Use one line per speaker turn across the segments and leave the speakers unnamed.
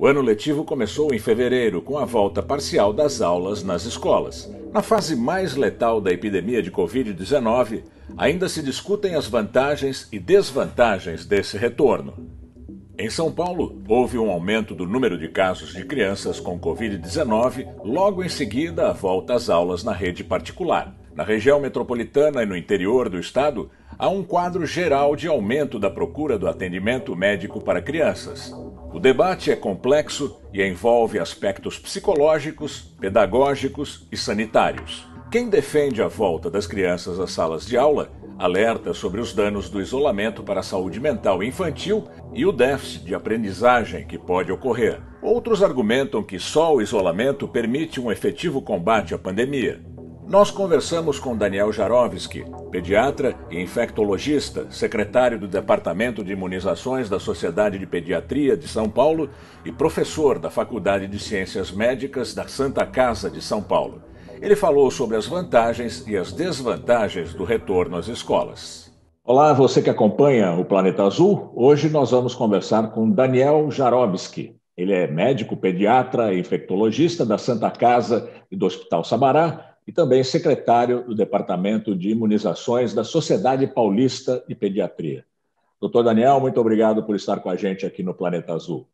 O ano letivo começou em fevereiro com a volta parcial das aulas nas escolas. Na fase mais letal da epidemia de Covid-19, ainda se discutem as vantagens e desvantagens desse retorno. Em São Paulo, houve um aumento do número de casos de crianças com Covid-19 logo em seguida à volta às aulas na rede particular. Na região metropolitana e no interior do estado, há um quadro geral de aumento da procura do atendimento médico para crianças. O debate é complexo e envolve aspectos psicológicos, pedagógicos e sanitários. Quem defende a volta das crianças às salas de aula alerta sobre os danos do isolamento para a saúde mental infantil e o déficit de aprendizagem que pode ocorrer. Outros argumentam que só o isolamento permite um efetivo combate à pandemia. Nós conversamos com Daniel Jarovski, pediatra e infectologista, secretário do Departamento de Imunizações da Sociedade de Pediatria de São Paulo e professor da Faculdade de Ciências Médicas da Santa Casa de São Paulo. Ele falou sobre as vantagens e as desvantagens do retorno às escolas. Olá, você que acompanha o Planeta Azul. Hoje nós vamos conversar com Daniel Jarovski, ele é médico, pediatra e infectologista da Santa Casa e do Hospital Sabará, e também secretário do Departamento de Imunizações da Sociedade Paulista de Pediatria. Doutor Daniel, muito obrigado por estar com a gente aqui no Planeta Azul.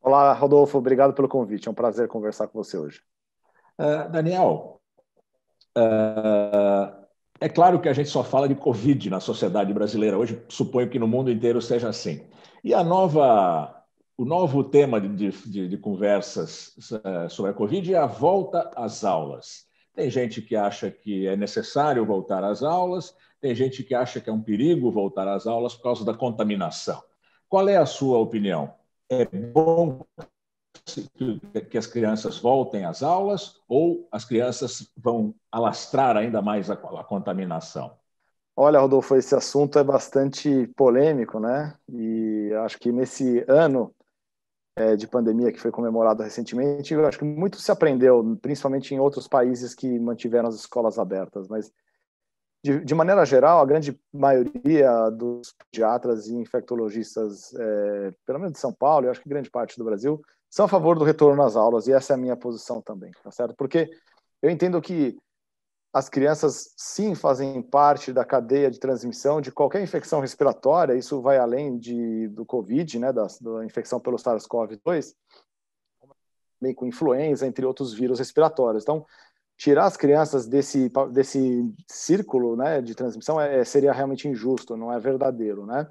Olá, Rodolfo, obrigado pelo convite. É um prazer conversar com você hoje.
Uh, Daniel, uh, é claro que a gente só fala de Covid na sociedade brasileira. Hoje, suponho que no mundo inteiro seja assim. E a nova o novo tema de, de, de conversas é, sobre a Covid é a volta às aulas. Tem gente que acha que é necessário voltar às aulas, tem gente que acha que é um perigo voltar às aulas por causa da contaminação. Qual é a sua opinião? É bom que as crianças voltem às aulas ou as crianças vão alastrar ainda mais a, a contaminação?
Olha, Rodolfo, esse assunto é bastante polêmico, né? E acho que nesse ano é, de pandemia que foi comemorado recentemente, eu acho que muito se aprendeu, principalmente em outros países que mantiveram as escolas abertas, mas de, de maneira geral, a grande maioria dos pediatras e infectologistas, é, pelo menos de São Paulo, eu acho que grande parte do Brasil, são a favor do retorno às aulas, e essa é a minha posição também, tá certo? Porque eu entendo que as crianças sim fazem parte da cadeia de transmissão de qualquer infecção respiratória, isso vai além de, do Covid, né, da, da infecção pelo SARS-CoV-2, bem com influenza, entre outros vírus respiratórios. Então, tirar as crianças desse, desse círculo né, de transmissão é, seria realmente injusto, não é verdadeiro, né?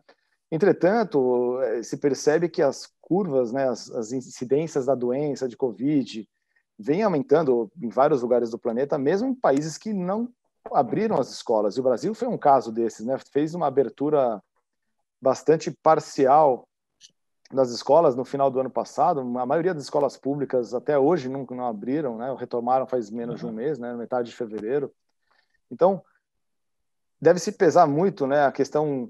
Entretanto, eh, se percebe que as curvas, né, as, as incidências da doença de Covid, vem aumentando em vários lugares do planeta, mesmo em países que não abriram as escolas. E o Brasil foi um caso desses, né? Fez uma abertura bastante parcial das escolas no final do ano passado. A maioria das escolas públicas até hoje nunca não abriram, né? Retomaram faz menos uhum. de um uhum. mês, né? Metade de fevereiro. Então, deve se pesar muito, né? A questão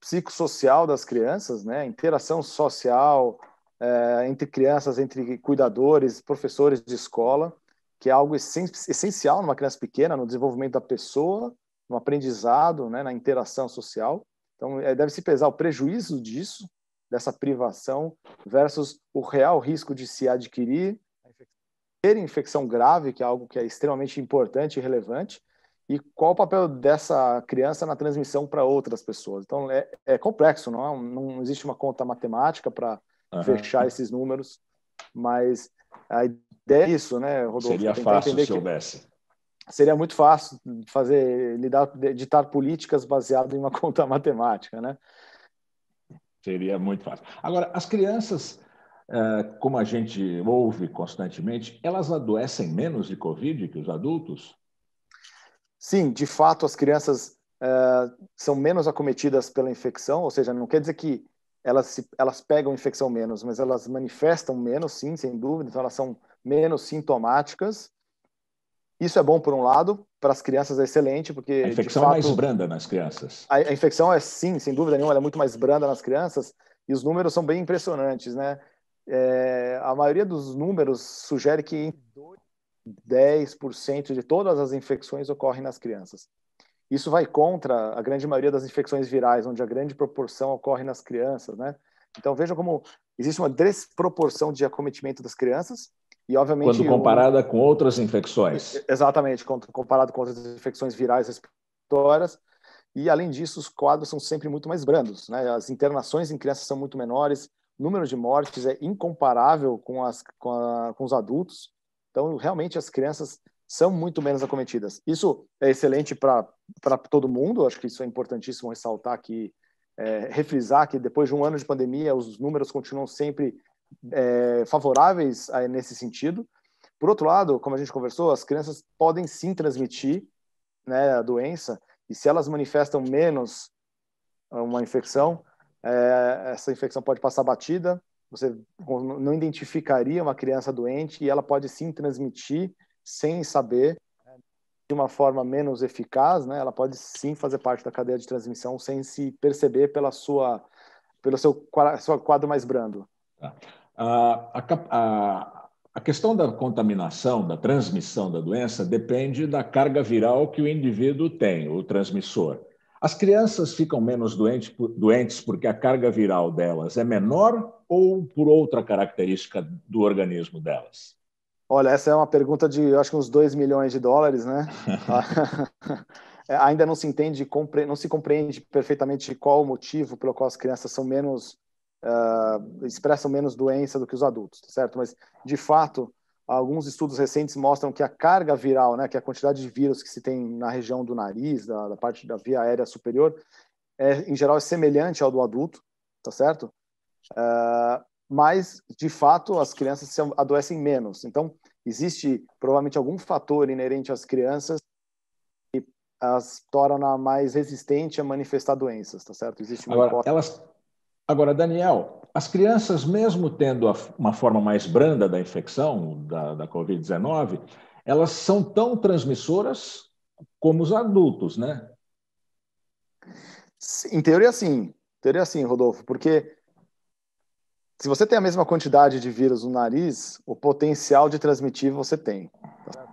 psicossocial das crianças, né? Interação social, é, entre crianças, entre cuidadores, professores de escola, que é algo essencial numa criança pequena, no desenvolvimento da pessoa, no aprendizado, né, na interação social. Então, é, deve se pesar o prejuízo disso, dessa privação, versus o real risco de se adquirir, ter infecção grave, que é algo que é extremamente importante e relevante, e qual o papel dessa criança na transmissão para outras pessoas. Então, é, é complexo, não, é? não existe uma conta matemática para uhum. fechar esses números, mas a ideia é isso, né, Rodolfo? Seria fácil se houvesse. Seria muito fácil fazer, lidar, editar políticas baseado em uma conta
matemática, né? Seria muito fácil. Agora, as crianças, é, como a gente ouve constantemente, elas adoecem menos de Covid que os adultos? Sim, de fato, as crianças é, são menos
acometidas pela infecção, ou seja, não quer dizer que elas, se, elas pegam infecção menos, mas elas manifestam menos, sim, sem dúvida, então elas são menos sintomáticas. Isso é bom por um lado, para as crianças é excelente, porque. A infecção fato, é mais branda
nas crianças.
A, a, infecção é, sim, sem dúvida nenhuma, ela é muito mais branda nas crianças, e os números são bem impressionantes, né? É, a maioria dos números sugere que 10% de todas as infecções ocorrem nas crianças. Isso vai contra a grande maioria das infecções virais, onde a grande proporção ocorre nas crianças, né? Então vejam como existe uma desproporção de acometimento das crianças e obviamente quando comparada o... com outras infecções. Exatamente, comparado com outras infecções virais respiratórias. E além disso, os quadros são sempre muito mais brandos, né? As internações em crianças são muito menores, o número de mortes é incomparável com as com, a, com os adultos. Então, realmente as crianças são muito menos acometidas. Isso é excelente para todo mundo, acho que isso é importantíssimo ressaltar aqui, é, refrisar que depois de um ano de pandemia, os números continuam sempre é, favoráveis a, nesse sentido. Por outro lado, como a gente conversou, as crianças podem sim transmitir né, a doença, e se elas manifestam menos uma infecção, é, essa infecção pode passar batida, você não identificaria uma criança doente e ela pode sim transmitir sem saber, né, de uma forma menos eficaz, né? Ela pode sim fazer parte da cadeia de transmissão sem se perceber pela sua, pelo seu quadro mais brando. Tá.
A, a, a questão da contaminação, da transmissão da doença, depende da carga viral que o indivíduo tem, o transmissor. As crianças ficam menos doentes, doentes porque a carga viral delas é menor ou por outra característica do organismo delas?
Olha, essa é uma pergunta de, acho que uns 2 milhões de dólares, né? Ah, é, ainda não se entende, não se compreende perfeitamente qual o motivo pelo qual as crianças são menos, uh, expressam menos doença do que os adultos, tá certo? Mas, de fato, alguns estudos recentes mostram que a carga viral, né, que a quantidade de vírus que se tem na região do nariz, da, da parte da via aérea superior, é, em geral é semelhante ao do adulto, tá certo? Uh, mas de fato as crianças se adoecem menos. Então, existe provavelmente algum fator inerente às crianças que as torna mais resistente a manifestar doenças, tá certo? Existe uma agora, elas...
agora, Daniel, as crianças, mesmo tendo uma forma mais branda da infecção da, da Covid-19, elas são tão transmissoras como os adultos, né?
Em teoria, sim. Em teoria, sim, Rodolfo, porque se você tem a mesma quantidade de vírus no nariz, o potencial de transmitir você tem. Tá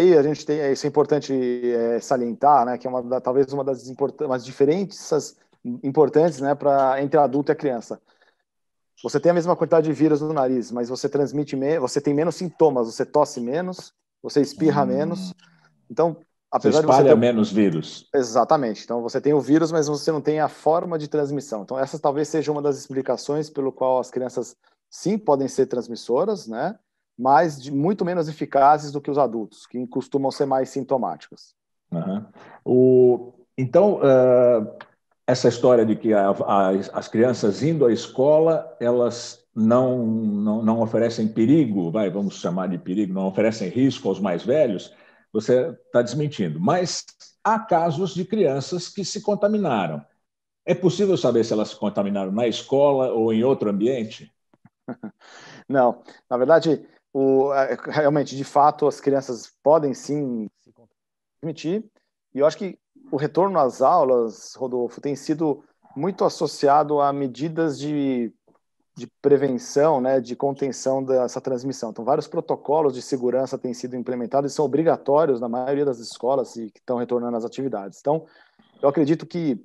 e a gente tem, isso é importante é, salientar, né, que é uma, talvez uma das umas diferenças importantes né, pra, entre adulto e criança. Você tem a mesma quantidade de vírus no nariz, mas você transmite, você tem menos sintomas, você tosse menos, você espirra hum. menos. Então, Apesar espalha de você ter... menos vírus. Exatamente. Então você tem o vírus, mas você não tem a forma de transmissão. Então essa talvez seja uma das explicações pelo qual as crianças sim podem ser transmissoras, né? Mas de, muito menos eficazes do que os adultos, que costumam ser mais sintomáticos.
Uhum. O... Então uh, essa história de que a, a, as crianças indo à escola elas não, não, não oferecem perigo, vai, vamos chamar de perigo, não oferecem risco aos mais velhos você está desmentindo. Mas há casos de crianças que se contaminaram. É possível saber se elas se contaminaram na escola ou em outro ambiente?
Não, na verdade, o, é, realmente, de fato, as crianças
podem sim
se contaminar. E eu acho que o retorno às aulas, Rodolfo, tem sido muito associado a medidas de de prevenção, né, de contenção dessa transmissão. Então, vários protocolos de segurança têm sido implementados e são obrigatórios na maioria das escolas e que estão retornando às atividades. Então, eu acredito que,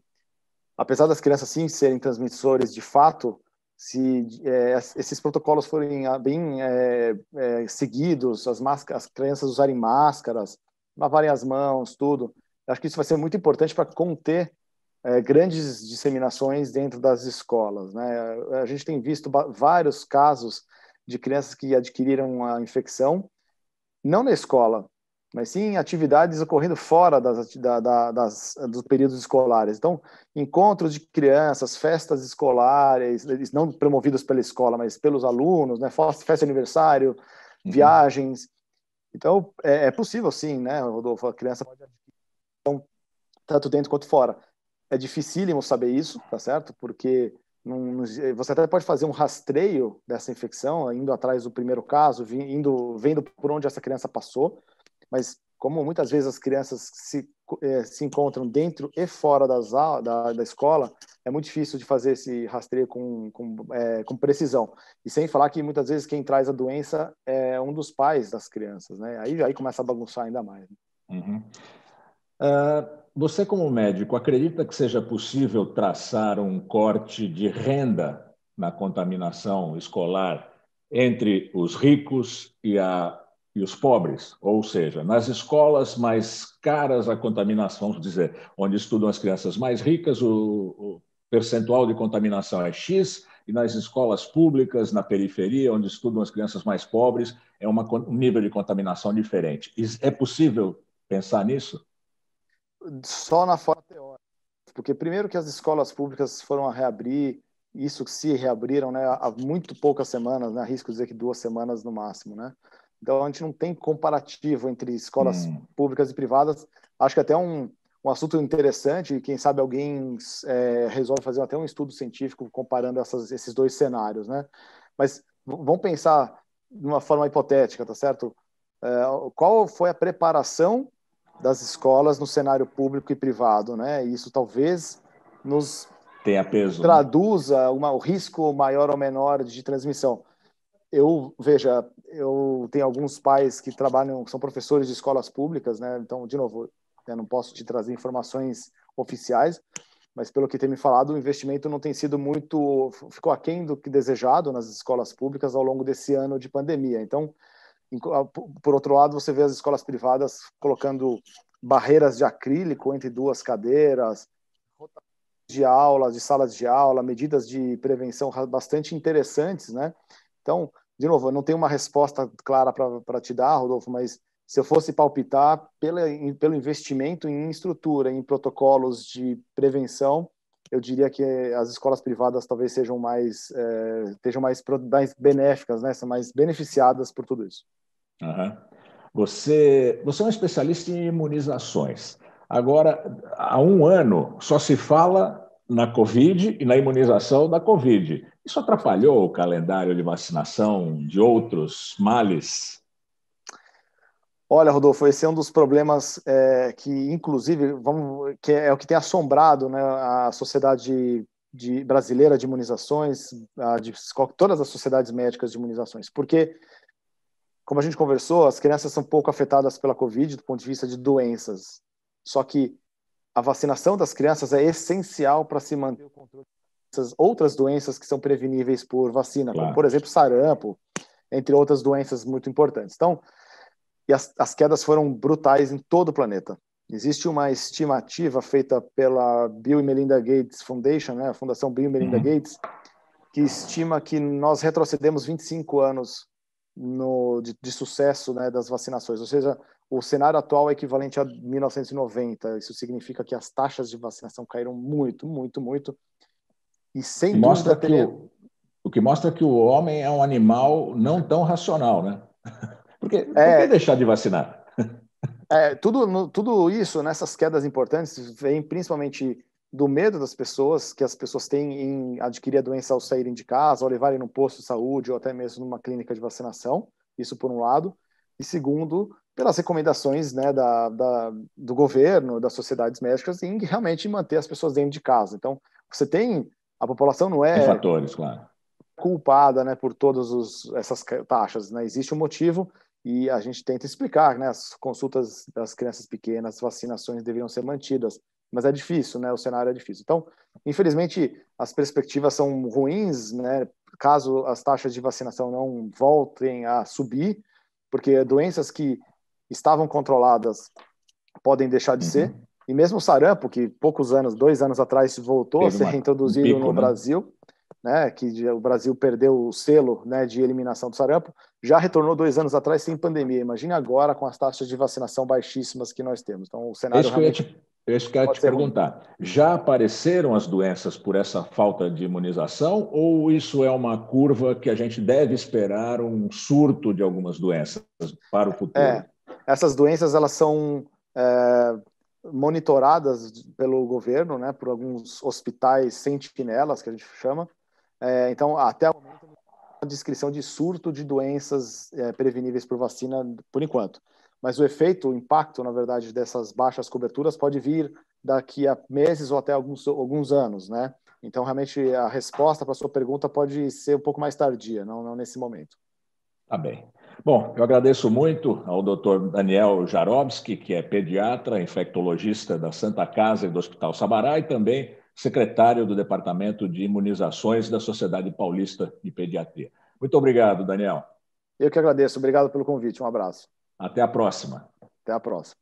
apesar das crianças sim serem transmissores de fato, se é, esses protocolos forem ah, bem é, é, seguidos, as, máscaras, as crianças usarem máscaras, lavarem as mãos, tudo, acho que isso vai ser muito importante para conter é, grandes disseminações dentro das escolas. Né? A gente tem visto vários casos de crianças que adquiriram a infecção, não na escola, mas sim em atividades ocorrendo fora das, da, da, das, dos períodos escolares. Então, encontros de crianças, festas escolares, não promovidas pela escola, mas pelos alunos, né? festa de aniversário, uhum. viagens. Então, é, é, possível sim, né, Rodolfo? A criança pode adquirir tanto dentro quanto fora é dificílimo saber isso, tá certo? Porque eh, você até pode fazer um rastreio dessa infecção, indo atrás do primeiro caso, vindo, vendo por onde essa criança passou, mas como muitas vezes as crianças se, eh, se encontram dentro e fora das da, da escola, é muito difícil de fazer esse rastreio com, com, é, com precisão. E sem falar que muitas vezes quem traz a doença é um dos pais das crianças, né? Aí, aí começa a bagunçar ainda mais. Né?
Uhum. Ah, você, como médico, acredita que seja possível traçar um corte de renda na contaminação escolar entre os ricos e, a, e os pobres? Ou seja, nas escolas mais caras a contaminação, vamos dizer, onde estudam as crianças mais ricas, o, o percentual de contaminação é X, e nas escolas públicas, na periferia, onde estudam as crianças mais pobres, é uma, um nível de contaminação diferente. É possível pensar nisso? só na forma teórica. Porque, primeiro, que as
escolas públicas foram a reabrir, isso que se reabriram né, há muito poucas semanas, né, arrisco dizer que duas semanas no máximo. Né? Então, a gente não tem comparativo entre escolas hum. públicas e privadas. Acho que até um, um assunto interessante, e quem sabe alguém é, resolve fazer até um estudo científico comparando essas, esses dois cenários. Né? Mas vamos pensar de uma forma hipotética, tá certo? É, qual foi a preparação das escolas no cenário público e privado, né? isso talvez
nos peso, né?
traduza né? uma, o risco maior ou menor de transmissão. Eu veja, eu tenho alguns pais que trabalham, são professores de escolas públicas, né? Então, de novo, eu né, não posso te trazer informações oficiais, mas pelo que tem me falado, o investimento não tem sido muito, ficou aquém do que desejado nas escolas públicas ao longo desse ano de pandemia. Então, ah, por outro lado, você vê as escolas privadas colocando barreiras de acrílico entre duas cadeiras, de aulas, de salas de aula, medidas de prevenção bastante interessantes, né? Então, de novo, eu não tenho uma resposta clara para te dar, Rodolfo, mas se eu fosse palpitar pela, pelo investimento em estrutura, em protocolos de prevenção, eu diria que as escolas privadas talvez sejam mais é, sejam mais, mais benéficas, né? São mais beneficiadas por tudo isso.
Uhum. Você você é um especialista em imunizações. Agora, há um ano só se fala na Covid e na imunização da Covid. Isso atrapalhou o calendário de vacinação de outros males Olha, Rodolfo, esse é um dos
problemas é, que, inclusive, vamos, que é o que tem assombrado né, a sociedade de, brasileira de imunizações, de, todas as sociedades médicas de imunizações, porque, como a gente conversou, as crianças são pouco afetadas pela Covid do ponto de vista de doenças. Só que a vacinação das crianças é essencial para se manter o controle dessas outras doenças que são preveníveis por vacina, claro. como, por exemplo, sarampo, entre outras doenças muito importantes. Então, e as, as quedas foram brutais em todo o planeta. Existe uma estimativa feita pela Bill e Melinda Gates Foundation, né, a Fundação Bill e Melinda uhum. Gates, que estima que nós retrocedemos 25 anos no, de, de, sucesso né, das vacinações. Ou seja, o cenário atual é equivalente a 1990. Isso significa que as taxas de vacinação caíram muito, muito,
muito. E sem mostra dúvida... Que teria... o, o que mostra que o homem é um animal não tão racional, né? Porque, por que é deixar de vacinar?
É, tudo, tudo isso, nessas quedas importantes, vem principalmente do medo das pessoas, que as pessoas têm em adquirir a doença ao saírem de casa, ao levarem no posto de saúde ou até mesmo numa clínica de vacinação, isso por um lado, e segundo, pelas recomendações né, da, da, do governo, das sociedades médicas, em realmente manter as pessoas dentro de casa. Então, você tem, a população não é... Tem fatores, claro. Culpada né, por todas essas taxas, né? existe um motivo, e a gente tenta explicar, né? As consultas das crianças pequenas, vacinações deveriam ser mantidas, mas é difícil, né? O cenário é difícil. Então, infelizmente, as perspectivas são ruins, né? Caso as taxas de vacinação não voltem a subir, porque doenças que estavam controladas podem deixar de uhum. ser. E mesmo o sarampo, que poucos anos, dois anos atrás, voltou a ser reintroduzido um no né? Brasil, né, que o Brasil perdeu o selo né, de eliminação do sarampo, já retornou dois anos atrás sem pandemia. Imagina agora com as taxas de vacinação baixíssimas que nós temos. Então, o cenário. Isso que eu ia te,
eu te perguntar. Ruim. Já apareceram as doenças por essa falta de imunização ou isso é uma curva que a gente deve esperar um surto de algumas doenças para o futuro? É, essas doenças elas
são. É monitoradas pelo governo, né, por alguns hospitais sentinelas que a gente chama, é, então, até o momento, a descrição de surto de doenças é, preveníveis por vacina, por enquanto. Mas o efeito, o impacto, na verdade, dessas baixas coberturas pode vir daqui a meses ou até alguns, alguns anos, né? Então, realmente, a resposta para a sua pergunta pode ser um pouco mais tardia, não, não nesse momento.
Tá bem. Bom, eu agradeço muito ao Dr. Daniel Jarobski, que é pediatra, infectologista da Santa Casa e do Hospital Sabará, e também secretário do Departamento de Imunizações da Sociedade Paulista de Pediatria. Muito obrigado, Daniel.
Eu que agradeço. Obrigado pelo convite. Um abraço.
Até a próxima. Até a próxima.